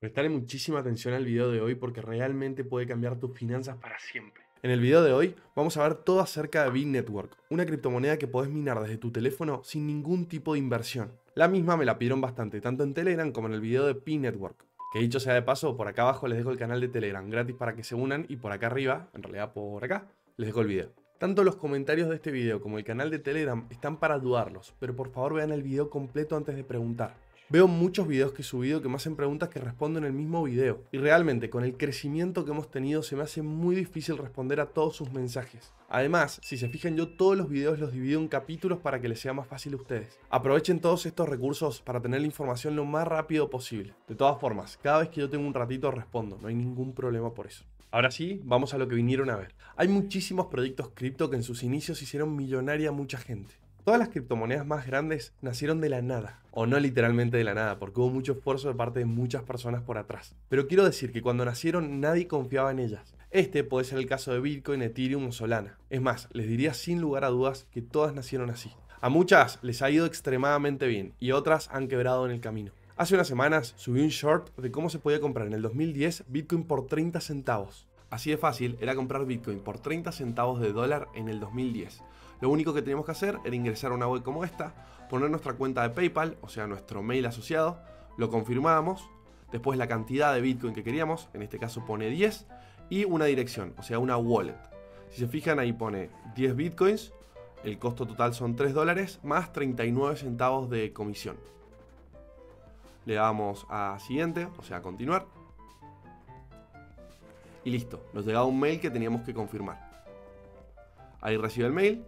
prestaré muchísima atención al video de hoy porque realmente puede cambiar tus finanzas para siempre. En el video de hoy vamos a ver todo acerca de Network, una criptomoneda que podés minar desde tu teléfono sin ningún tipo de inversión. La misma me la pidieron bastante, tanto en Telegram como en el video de Pin network Que dicho sea de paso, por acá abajo les dejo el canal de Telegram gratis para que se unan y por acá arriba, en realidad por acá, les dejo el video. Tanto los comentarios de este video como el canal de Telegram están para dudarlos, pero por favor vean el video completo antes de preguntar. Veo muchos videos que he subido que me hacen preguntas que respondo en el mismo video. Y realmente, con el crecimiento que hemos tenido, se me hace muy difícil responder a todos sus mensajes. Además, si se fijan, yo todos los videos los divido en capítulos para que les sea más fácil a ustedes. Aprovechen todos estos recursos para tener la información lo más rápido posible. De todas formas, cada vez que yo tengo un ratito respondo, no hay ningún problema por eso. Ahora sí, vamos a lo que vinieron a ver. Hay muchísimos proyectos cripto que en sus inicios hicieron millonaria a mucha gente todas las criptomonedas más grandes nacieron de la nada, o no literalmente de la nada, porque hubo mucho esfuerzo de parte de muchas personas por atrás. Pero quiero decir que cuando nacieron nadie confiaba en ellas. Este puede ser el caso de Bitcoin, Ethereum o Solana. Es más, les diría sin lugar a dudas que todas nacieron así. A muchas les ha ido extremadamente bien y otras han quebrado en el camino. Hace unas semanas subí un short de cómo se podía comprar en el 2010 Bitcoin por 30 centavos. Así de fácil era comprar Bitcoin por 30 centavos de dólar en el 2010. Lo único que teníamos que hacer era ingresar a una web como esta, poner nuestra cuenta de PayPal, o sea, nuestro mail asociado, lo confirmábamos, después la cantidad de Bitcoin que queríamos, en este caso pone 10, y una dirección, o sea, una wallet. Si se fijan ahí pone 10 Bitcoins, el costo total son 3 dólares más 39 centavos de comisión. Le damos a siguiente, o sea, continuar. Y listo, nos llegaba un mail que teníamos que confirmar. Ahí recibe el mail,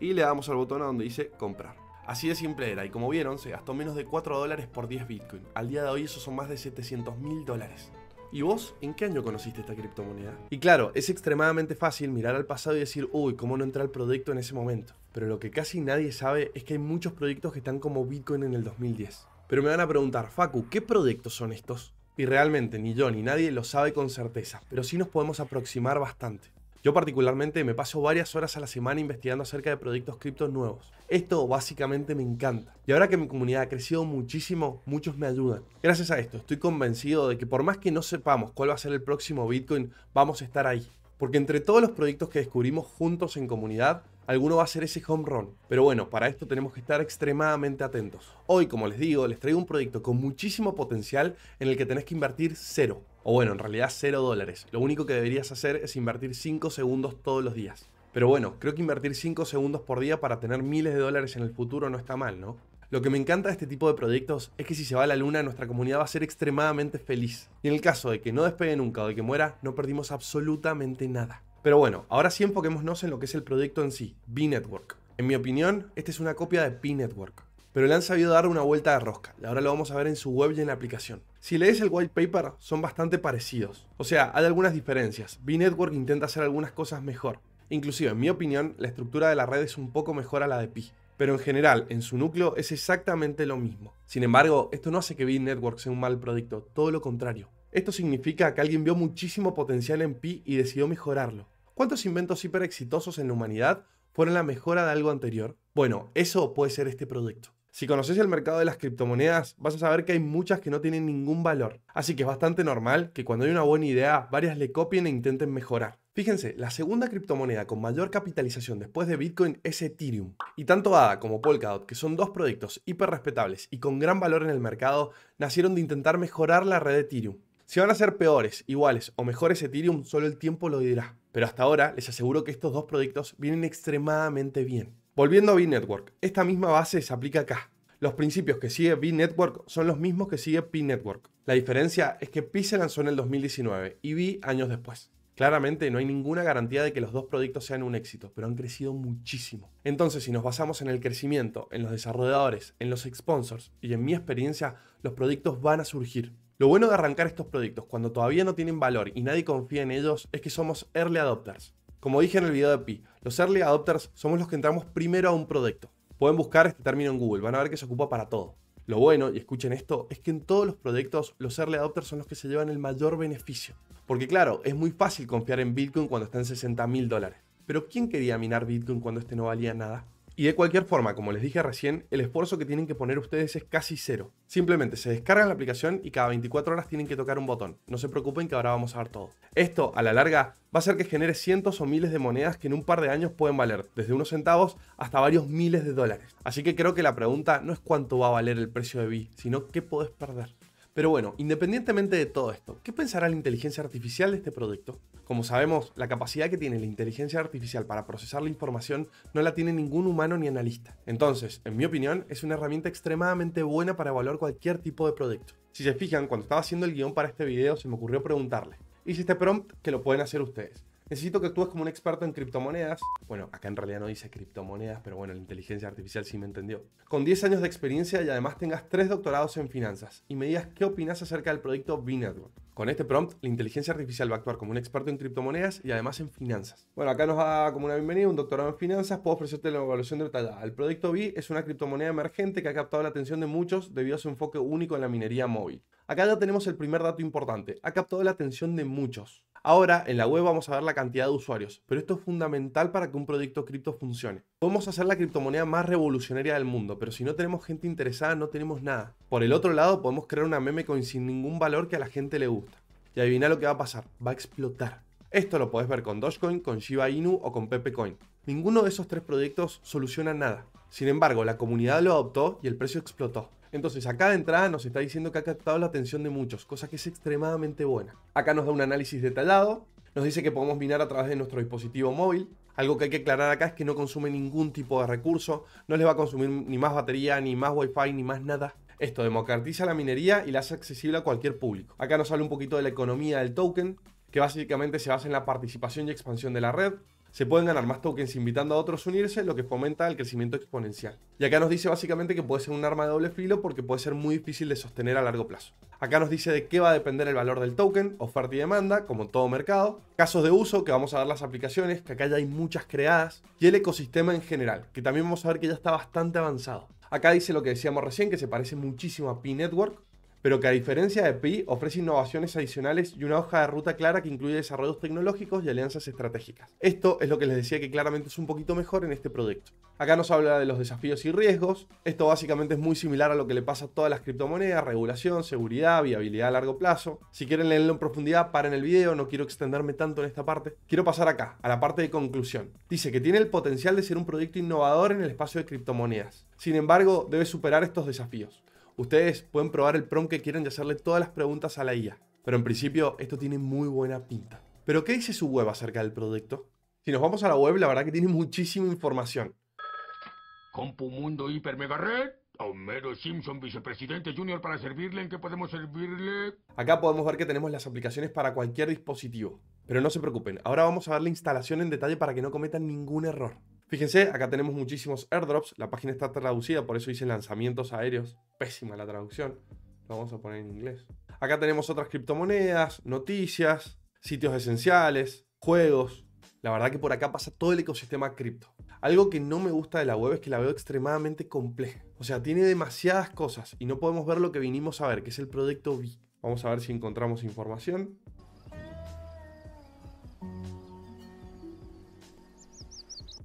y le damos al botón a donde dice comprar. Así de simple era, y como vieron, se gastó menos de 4 dólares por 10 Bitcoin. Al día de hoy eso son más de 700 mil dólares. ¿Y vos en qué año conociste esta criptomoneda? Y claro, es extremadamente fácil mirar al pasado y decir, uy, ¿cómo no entra el proyecto en ese momento? Pero lo que casi nadie sabe es que hay muchos proyectos que están como Bitcoin en el 2010. Pero me van a preguntar, Facu, ¿qué proyectos son estos? Y realmente ni yo ni nadie lo sabe con certeza, pero sí nos podemos aproximar bastante. Yo particularmente me paso varias horas a la semana investigando acerca de proyectos criptos nuevos. Esto básicamente me encanta. Y ahora que mi comunidad ha crecido muchísimo, muchos me ayudan. Gracias a esto estoy convencido de que por más que no sepamos cuál va a ser el próximo Bitcoin, vamos a estar ahí. Porque entre todos los proyectos que descubrimos juntos en comunidad, alguno va a ser ese home run. Pero bueno, para esto tenemos que estar extremadamente atentos. Hoy, como les digo, les traigo un proyecto con muchísimo potencial en el que tenés que invertir cero. O bueno, en realidad 0 dólares. Lo único que deberías hacer es invertir 5 segundos todos los días. Pero bueno, creo que invertir 5 segundos por día para tener miles de dólares en el futuro no está mal, ¿no? Lo que me encanta de este tipo de proyectos es que si se va a la luna nuestra comunidad va a ser extremadamente feliz. Y en el caso de que no despegue nunca o de que muera, no perdimos absolutamente nada. Pero bueno, ahora sí enfoquémonos en lo que es el proyecto en sí, B-Network. En mi opinión, este es una copia de b network Pero le han sabido dar una vuelta de rosca y ahora lo vamos a ver en su web y en la aplicación. Si lees el white paper, son bastante parecidos. O sea, hay algunas diferencias. B-Network intenta hacer algunas cosas mejor. Inclusive, en mi opinión, la estructura de la red es un poco mejor a la de Pi. Pero en general, en su núcleo es exactamente lo mismo. Sin embargo, esto no hace que B-Network sea un mal producto, todo lo contrario. Esto significa que alguien vio muchísimo potencial en Pi y decidió mejorarlo. ¿Cuántos inventos hiper exitosos en la humanidad fueron la mejora de algo anterior? Bueno, eso puede ser este producto. Si conoces el mercado de las criptomonedas, vas a saber que hay muchas que no tienen ningún valor. Así que es bastante normal que cuando hay una buena idea, varias le copien e intenten mejorar. Fíjense, la segunda criptomoneda con mayor capitalización después de Bitcoin es Ethereum. Y tanto ADA como Polkadot, que son dos proyectos hiper respetables y con gran valor en el mercado, nacieron de intentar mejorar la red de Ethereum. Si van a ser peores, iguales o mejores Ethereum, solo el tiempo lo dirá. Pero hasta ahora les aseguro que estos dos proyectos vienen extremadamente bien. Volviendo a B-Network, esta misma base se aplica acá. Los principios que sigue B-Network son los mismos que sigue P-Network. La diferencia es que P se lanzó en el 2019 y B años después. Claramente no hay ninguna garantía de que los dos proyectos sean un éxito, pero han crecido muchísimo. Entonces, si nos basamos en el crecimiento, en los desarrolladores, en los sponsors y en mi experiencia, los proyectos van a surgir. Lo bueno de arrancar estos proyectos cuando todavía no tienen valor y nadie confía en ellos es que somos early adopters. Como dije en el video de Pi, los early adopters somos los que entramos primero a un proyecto. Pueden buscar este término en Google, van a ver que se ocupa para todo. Lo bueno, y escuchen esto, es que en todos los proyectos los early adopters son los que se llevan el mayor beneficio. Porque claro, es muy fácil confiar en Bitcoin cuando está en 60 mil dólares. Pero ¿quién quería minar Bitcoin cuando este no valía nada? Y de cualquier forma, como les dije recién, el esfuerzo que tienen que poner ustedes es casi cero. Simplemente se descargan la aplicación y cada 24 horas tienen que tocar un botón. No se preocupen que ahora vamos a ver todo. Esto, a la larga, va a hacer que genere cientos o miles de monedas que en un par de años pueden valer desde unos centavos hasta varios miles de dólares. Así que creo que la pregunta no es cuánto va a valer el precio de B, sino qué podés perder. Pero bueno, independientemente de todo esto, ¿qué pensará la inteligencia artificial de este producto? Como sabemos, la capacidad que tiene la inteligencia artificial para procesar la información no la tiene ningún humano ni analista. Entonces, en mi opinión, es una herramienta extremadamente buena para evaluar cualquier tipo de producto. Si se fijan, cuando estaba haciendo el guión para este video se me ocurrió preguntarle, hice este prompt que lo pueden hacer ustedes. Necesito que actúes como un experto en criptomonedas. Bueno, acá en realidad no dice criptomonedas, pero bueno, la inteligencia artificial sí me entendió. Con 10 años de experiencia y además tengas 3 doctorados en finanzas y me digas qué opinas acerca del proyecto b Con este prompt, la inteligencia artificial va a actuar como un experto en criptomonedas y además en finanzas. Bueno, acá nos da como una bienvenida un doctorado en finanzas. Puedo ofrecerte la evaluación detallada. El proyecto B es una criptomoneda emergente que ha captado la atención de muchos debido a su enfoque único en la minería móvil. Acá ya tenemos el primer dato importante. Ha captado la atención de muchos. Ahora, en la web vamos a ver la cantidad de usuarios, pero esto es fundamental para que un proyecto cripto funcione. Podemos hacer la criptomoneda más revolucionaria del mundo, pero si no tenemos gente interesada, no tenemos nada. Por el otro lado, podemos crear una meme coin sin ningún valor que a la gente le gusta. Y adivina lo que va a pasar, va a explotar. Esto lo podés ver con Dogecoin, con Shiba Inu o con Pepecoin. Ninguno de esos tres proyectos soluciona nada. Sin embargo, la comunidad lo adoptó y el precio explotó. Entonces, acá de entrada nos está diciendo que ha captado la atención de muchos, cosa que es extremadamente buena. Acá nos da un análisis detallado, nos dice que podemos minar a través de nuestro dispositivo móvil. Algo que hay que aclarar acá es que no consume ningún tipo de recurso, no les va a consumir ni más batería, ni más wifi, ni más nada. Esto democratiza la minería y la hace accesible a cualquier público. Acá nos habla un poquito de la economía del token, que básicamente se basa en la participación y expansión de la red. Se pueden ganar más tokens invitando a otros a unirse, lo que fomenta el crecimiento exponencial. Y acá nos dice básicamente que puede ser un arma de doble filo porque puede ser muy difícil de sostener a largo plazo. Acá nos dice de qué va a depender el valor del token, oferta y demanda, como todo mercado, casos de uso, que vamos a ver las aplicaciones, que acá ya hay muchas creadas, y el ecosistema en general, que también vamos a ver que ya está bastante avanzado. Acá dice lo que decíamos recién, que se parece muchísimo a P-Network, pero que a diferencia de PI ofrece innovaciones adicionales y una hoja de ruta clara que incluye desarrollos tecnológicos y alianzas estratégicas. Esto es lo que les decía que claramente es un poquito mejor en este proyecto. Acá nos habla de los desafíos y riesgos. Esto básicamente es muy similar a lo que le pasa a todas las criptomonedas, regulación, seguridad, viabilidad a largo plazo. Si quieren leerlo en profundidad, paren el video, no quiero extenderme tanto en esta parte. Quiero pasar acá, a la parte de conclusión. Dice que tiene el potencial de ser un proyecto innovador en el espacio de criptomonedas. Sin embargo, debe superar estos desafíos. Ustedes pueden probar el prom que quieran y hacerle todas las preguntas a la IA. Pero en principio esto tiene muy buena pinta. ¿Pero qué dice su web acerca del proyecto? Si nos vamos a la web, la verdad que tiene muchísima información. Compu Mundo Hiper Mega Homero Simpson, vicepresidente junior, para servirle. ¿En qué podemos servirle? Acá podemos ver que tenemos las aplicaciones para cualquier dispositivo. Pero no se preocupen, ahora vamos a ver la instalación en detalle para que no cometan ningún error. Fíjense, acá tenemos muchísimos airdrops, la página está traducida, por eso dice lanzamientos aéreos pésima la traducción. Lo vamos a poner en inglés. Acá tenemos otras criptomonedas, noticias, sitios esenciales, juegos. La verdad que por acá pasa todo el ecosistema cripto. Algo que no me gusta de la web es que la veo extremadamente compleja. O sea, tiene demasiadas cosas y no podemos ver lo que vinimos a ver, que es el proyecto B. Vamos a ver si encontramos información.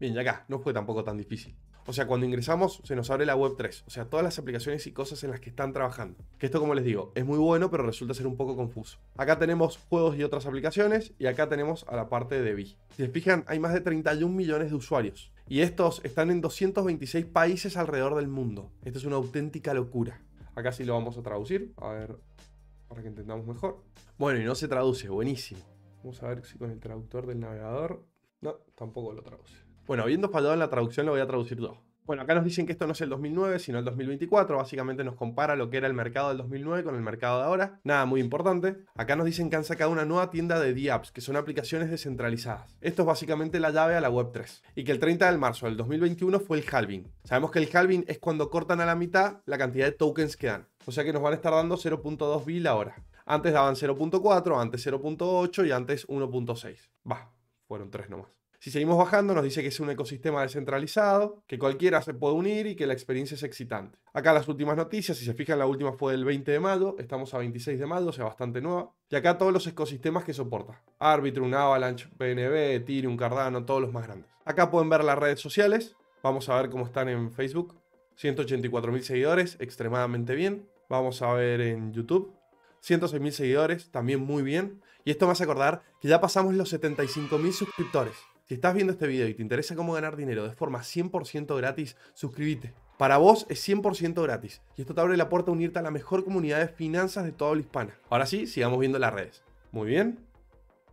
Bien, y acá no fue tampoco tan difícil. O sea, cuando ingresamos se nos abre la web 3, o sea, todas las aplicaciones y cosas en las que están trabajando. Que esto, como les digo, es muy bueno, pero resulta ser un poco confuso. Acá tenemos juegos y otras aplicaciones y acá tenemos a la parte de B. Si se fijan, hay más de 31 millones de usuarios y estos están en 226 países alrededor del mundo. Esto es una auténtica locura. Acá sí lo vamos a traducir, a ver, para que entendamos mejor. Bueno, y no se traduce, buenísimo. Vamos a ver si con el traductor del navegador... No, tampoco lo traduce. Bueno, habiendo fallado en la traducción, lo voy a traducir dos. Bueno, acá nos dicen que esto no es el 2009, sino el 2024. Básicamente nos compara lo que era el mercado del 2009 con el mercado de ahora. Nada muy importante. Acá nos dicen que han sacado una nueva tienda de DApps, que son aplicaciones descentralizadas. Esto es básicamente la llave a la Web3. Y que el 30 de marzo del 2021 fue el halving. Sabemos que el halving es cuando cortan a la mitad la cantidad de tokens que dan. O sea que nos van a estar dando 0.2 bill ahora. Antes daban 0.4, antes 0.8 y antes 1.6. Va, fueron tres nomás. Si seguimos bajando, nos dice que es un ecosistema descentralizado, que cualquiera se puede unir y que la experiencia es excitante. Acá las últimas noticias, si se fijan, la última fue el 20 de mayo, estamos a 26 de mayo, o sea, bastante nueva. Y acá todos los ecosistemas que soporta. Arbitrum, Avalanche, PNB, Ethereum, Cardano, todos los más grandes. Acá pueden ver las redes sociales, vamos a ver cómo están en Facebook. 184.000 seguidores, extremadamente bien. Vamos a ver en YouTube. 106.000 seguidores, también muy bien. Y esto me hace acordar que ya pasamos los 75.000 suscriptores. Si estás viendo este video y te interesa cómo ganar dinero de forma 100% gratis, suscríbete. Para vos es 100% gratis y esto te abre la puerta a unirte a la mejor comunidad de finanzas de toda la hispana. Ahora sí, sigamos viendo las redes. Muy bien.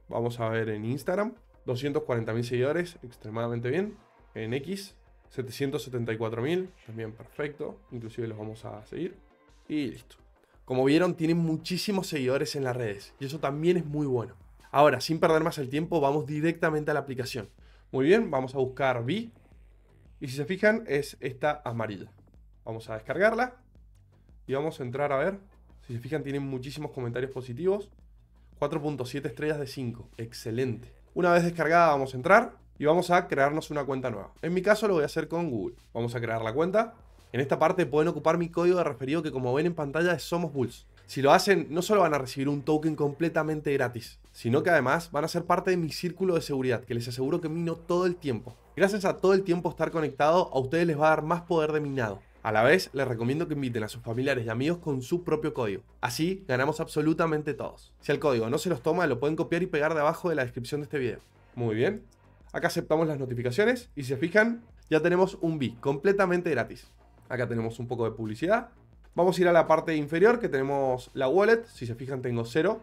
Vamos a ver en Instagram. 240.000 seguidores, extremadamente bien. En X, 774.000, también perfecto. Inclusive los vamos a seguir. Y listo. Como vieron, tienen muchísimos seguidores en las redes y eso también es muy bueno. Ahora, sin perder más el tiempo, vamos directamente a la aplicación. Muy bien, vamos a buscar Vi. Y si se fijan, es esta amarilla. Vamos a descargarla. Y vamos a entrar a ver. Si se fijan, tienen muchísimos comentarios positivos. 4.7 estrellas de 5. Excelente. Una vez descargada, vamos a entrar y vamos a crearnos una cuenta nueva. En mi caso lo voy a hacer con Google. Vamos a crear la cuenta. En esta parte pueden ocupar mi código de referido que como ven en pantalla es Somos Bulls. Si lo hacen, no solo van a recibir un token completamente gratis, sino que además van a ser parte de mi círculo de seguridad, que les aseguro que mino todo el tiempo. Gracias a todo el tiempo estar conectado, a ustedes les va a dar más poder de minado. A la vez, les recomiendo que inviten a sus familiares y amigos con su propio código. Así, ganamos absolutamente todos. Si el código no se los toma, lo pueden copiar y pegar debajo de la descripción de este video. Muy bien. Acá aceptamos las notificaciones y si se fijan, ya tenemos un B completamente gratis. Acá tenemos un poco de publicidad Vamos a ir a la parte inferior que tenemos la wallet. Si se fijan tengo cero.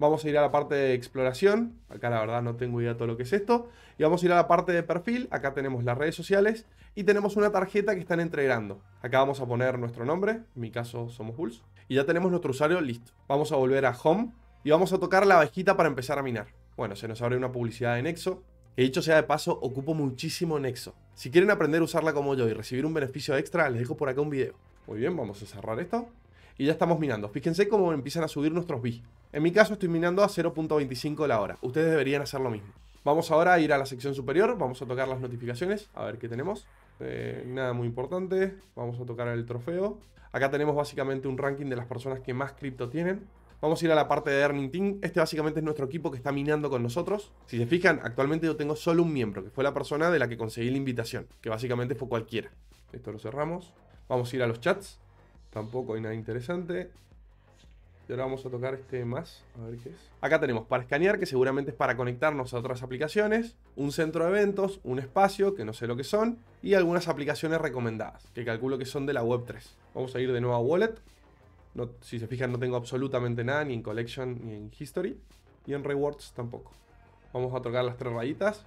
Vamos a ir a la parte de exploración. Acá la verdad no tengo idea de todo lo que es esto. Y vamos a ir a la parte de perfil. Acá tenemos las redes sociales. Y tenemos una tarjeta que están entregando. Acá vamos a poner nuestro nombre. En mi caso somos Bulls. Y ya tenemos nuestro usuario listo. Vamos a volver a Home. Y vamos a tocar la abejita para empezar a minar. Bueno, se nos abre una publicidad de Nexo. Que dicho sea de paso, ocupo muchísimo Nexo. Si quieren aprender a usarla como yo y recibir un beneficio extra, les dejo por acá un video. Muy bien, vamos a cerrar esto. Y ya estamos minando. Fíjense cómo empiezan a subir nuestros bits. En mi caso estoy minando a 0.25 la hora. Ustedes deberían hacer lo mismo. Vamos ahora a ir a la sección superior. Vamos a tocar las notificaciones. A ver qué tenemos. Eh, nada muy importante. Vamos a tocar el trofeo. Acá tenemos básicamente un ranking de las personas que más cripto tienen. Vamos a ir a la parte de Earning Team. Este básicamente es nuestro equipo que está minando con nosotros. Si se fijan, actualmente yo tengo solo un miembro, que fue la persona de la que conseguí la invitación, que básicamente fue cualquiera. Esto lo cerramos. Vamos a ir a los chats. Tampoco hay nada interesante. Y ahora vamos a tocar este más. A ver qué es. Acá tenemos para escanear, que seguramente es para conectarnos a otras aplicaciones. Un centro de eventos, un espacio, que no sé lo que son. Y algunas aplicaciones recomendadas, que calculo que son de la Web3. Vamos a ir de nuevo a Wallet. No, si se fijan, no tengo absolutamente nada, ni en Collection, ni en History. Y en Rewards tampoco. Vamos a tocar las tres rayitas.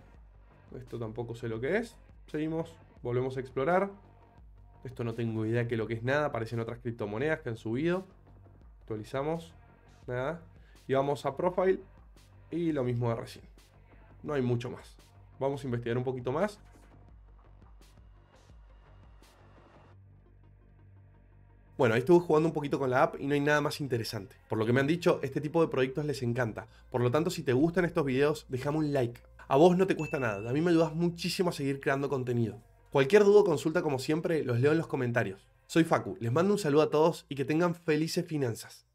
Esto tampoco sé lo que es. Seguimos, volvemos a explorar. Esto no tengo idea que lo que es nada. Aparecen otras criptomonedas que han subido. Actualizamos. Nada. Y vamos a Profile. Y lo mismo de recién. No hay mucho más. Vamos a investigar un poquito más. Bueno, ahí estuve jugando un poquito con la app y no hay nada más interesante. Por lo que me han dicho, este tipo de proyectos les encanta. Por lo tanto, si te gustan estos videos, déjame un like. A vos no te cuesta nada, a mí me ayudas muchísimo a seguir creando contenido. Cualquier duda o consulta, como siempre, los leo en los comentarios. Soy Facu, les mando un saludo a todos y que tengan felices finanzas.